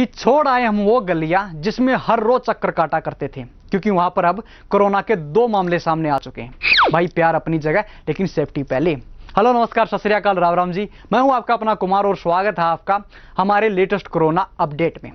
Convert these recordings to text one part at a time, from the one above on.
कि छोड़ आए हम वो गलियां जिसमें हर रोज चक्कर काटा करते थे क्योंकि वहां पर अब कोरोना के दो मामले सामने आ चुके हैं भाई प्यार अपनी जगह लेकिन सेफ्टी पहले हेलो नमस्कार सत श्रीकाल राम राम जी मैं हूं आपका अपना कुमार और स्वागत है आपका हमारे लेटेस्ट कोरोना अपडेट में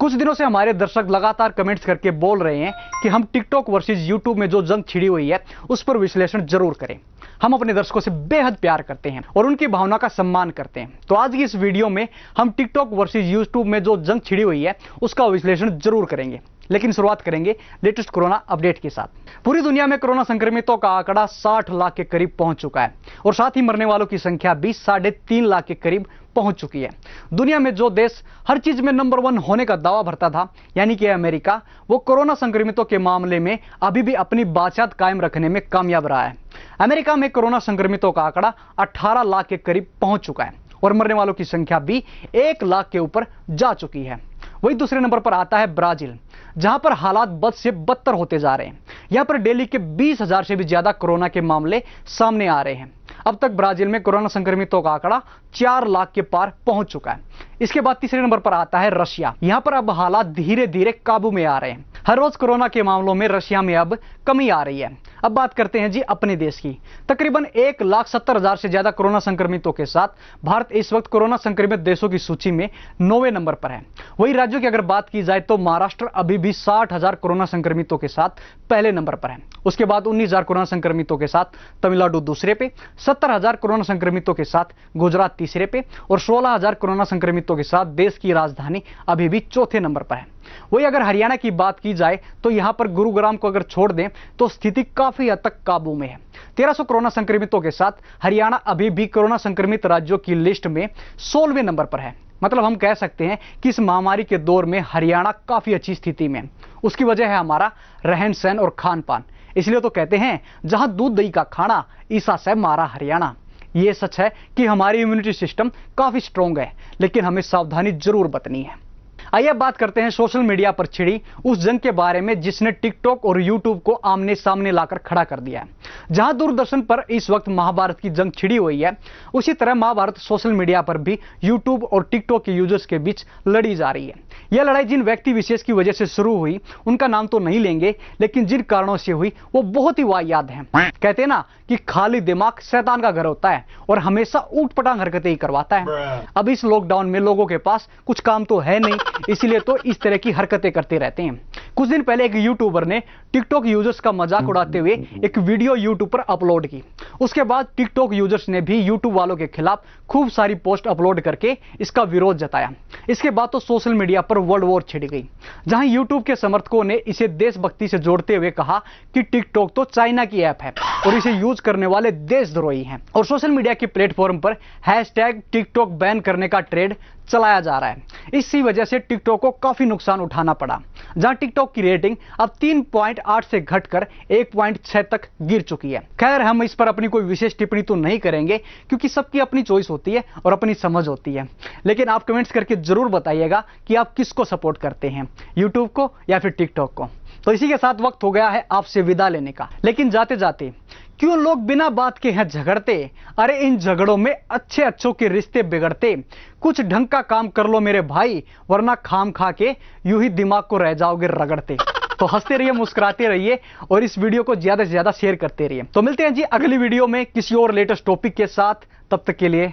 कुछ दिनों से हमारे दर्शक लगातार कमेंट्स करके बोल रहे हैं कि हम टिकटॉक वर्सेज यूट्यूब में जो जंग छिड़ी हुई है उस पर विश्लेषण जरूर करें हम अपने दर्शकों से बेहद प्यार करते हैं और उनकी भावना का सम्मान करते हैं तो आज की इस वीडियो में हम टिकटॉक वर्सेज यूट्यूब में जो जंग छिड़ी हुई है उसका विश्लेषण जरूर करेंगे लेकिन शुरुआत करेंगे लेटेस्ट कोरोना अपडेट के साथ पूरी दुनिया में कोरोना संक्रमितों का आंकड़ा 60 लाख के करीब पहुंच चुका है और साथ ही मरने वालों की संख्या भी साढ़े तीन लाख के करीब पहुंच चुकी है दुनिया में जो देश हर चीज में नंबर वन होने का दावा भरता था यानी कि अमेरिका वो कोरोना संक्रमितों के मामले में अभी भी अपनी बातचात कायम रखने में कामयाब रहा है अमेरिका में कोरोना संक्रमितों का आंकड़ा अठारह लाख के करीब पहुंच चुका है और मरने वालों की संख्या भी एक लाख के ऊपर जा चुकी है वही दूसरे नंबर पर आता है ब्राजील जहां पर हालात बद से बदतर होते जा रहे हैं यहां पर डेली के बीस हजार से भी ज्यादा कोरोना के मामले सामने आ रहे हैं अब तक ब्राजील में कोरोना संक्रमितों का आंकड़ा चार लाख के पार पहुंच चुका है इसके बाद तीसरे नंबर पर आता है रशिया यहां पर अब हालात धीरे धीरे काबू में आ रहे हैं हर रोज कोरोना के मामलों में रशिया में अब कमी आ रही है अब बात करते हैं जी अपने देश की तकरीबन एक लाख सत्तर हजार से ज्यादा कोरोना संक्रमितों के साथ भारत इस वक्त कोरोना संक्रमित देशों की सूची में नौवे नंबर पर है वही राज्यों की अगर बात की जाए तो महाराष्ट्र अभी भी साठ हजार कोरोना संक्रमितों के साथ पहले नंबर पर है उसके बाद उन्नीस हजार कोरोना संक्रमितों के साथ तमिलनाडु दूसरे पे सत्तर हजार कोरोना संक्रमितों के साथ गुजरात तीसरे पे और सोलह हजार कोरोना संक्रमितों के साथ देश की राजधानी अभी भी चौथे नंबर पर है वही अगर हरियाणा की बात की जाए तो यहां पर गुरुग्राम को अगर छोड़ दें तो स्थिति काफी हद तक काबू में है 1300 कोरोना संक्रमितों के साथ हरियाणा अभी भी कोरोना संक्रमित राज्यों की लिस्ट में सोलहवें नंबर पर है मतलब हम कह सकते हैं कि इस महामारी के दौर में हरियाणा काफी अच्छी स्थिति में उसकी वजह है हमारा रहन सहन और खान पान इसलिए तो कहते हैं जहां दूध दही का खाना ईसा से मारा हरियाणा यह सच है कि हमारी इम्यूनिटी सिस्टम काफी स्ट्रांग है लेकिन हमें सावधानी जरूर बतनी है आइए अब बात करते हैं सोशल मीडिया पर छिड़ी उस जंग के बारे में जिसने टिकटॉक और यूट्यूब को आमने सामने लाकर खड़ा कर दिया है जहां दूरदर्शन पर इस वक्त महाभारत की जंग छिड़ी हुई है उसी तरह महाभारत सोशल मीडिया पर भी यूट्यूब और टिकटॉक के यूजर्स के बीच लड़ी जा रही है यह लड़ाई जिन व्यक्ति विशेष की वजह से शुरू हुई उनका नाम तो नहीं लेंगे लेकिन जिन कारणों से हुई वो बहुत ही वाहियात है कहते ना कि खाली दिमाग शैतान का घर होता है और हमेशा ऊट पटांग हरकतें ही करवाता है अब इस लॉकडाउन में लोगों के पास कुछ काम तो है नहीं इसीलिए तो इस तरह की हरकतें करते रहते हैं कुछ दिन पहले एक यूट्यूबर ने टिकटॉक यूजर्स का मजाक उड़ाते हुए एक वीडियो यूट्यूब पर अपलोड की उसके बाद टिकटॉक यूजर्स ने भी यूट्यूब वालों के खिलाफ खूब सारी पोस्ट अपलोड करके इसका विरोध जताया इसके बाद तो सोशल मीडिया पर वर्ल्ड वॉर छिड़ गई जहां यूट्यूब के समर्थकों ने इसे देशभक्ति से जोड़ते हुए कहा कि टिकटॉक तो चाइना की ऐप है और इसे यूज करने वाले देशद्रोही हैं और सोशल मीडिया के प्लेटफॉर्म पर हैश टैग टिकटॉक बैन करने का ट्रेड चलाया जा रहा है इसी वजह से टिकटॉक को काफ़ी नुकसान उठाना पड़ा जहां टिकटॉक की रेटिंग अब 3.8 से घटकर 1.6 तक गिर चुकी है खैर हम इस पर अपनी कोई विशेष टिप्पणी तो नहीं करेंगे क्योंकि सबकी अपनी चॉइस होती है और अपनी समझ होती है लेकिन आप कमेंट्स करके जरूर बताइएगा कि आप किसको सपोर्ट करते हैं यूट्यूब को या फिर टिकटॉक को तो इसी के साथ वक्त हो गया है आपसे विदा लेने का लेकिन जाते जाते क्यों लोग बिना बात के हैं झगड़ते अरे इन झगड़ों में अच्छे अच्छों के रिश्ते बिगड़ते कुछ ढंग का काम कर लो मेरे भाई वरना खाम खा के यू ही दिमाग को रह जाओगे रगड़ते तो हंसते रहिए मुस्कुराते रहिए और इस वीडियो को ज्यादा से ज्यादा शेयर करते रहिए तो मिलते हैं जी अगली वीडियो में किसी और लेटेस्ट टॉपिक के साथ तब तक के लिए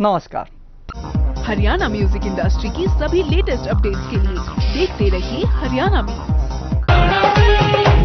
नमस्कार हरियाणा म्यूजिक इंडस्ट्री की सभी लेटेस्ट अपडेट्स के लिए देखते रहिए हरियाणा म्यूजिक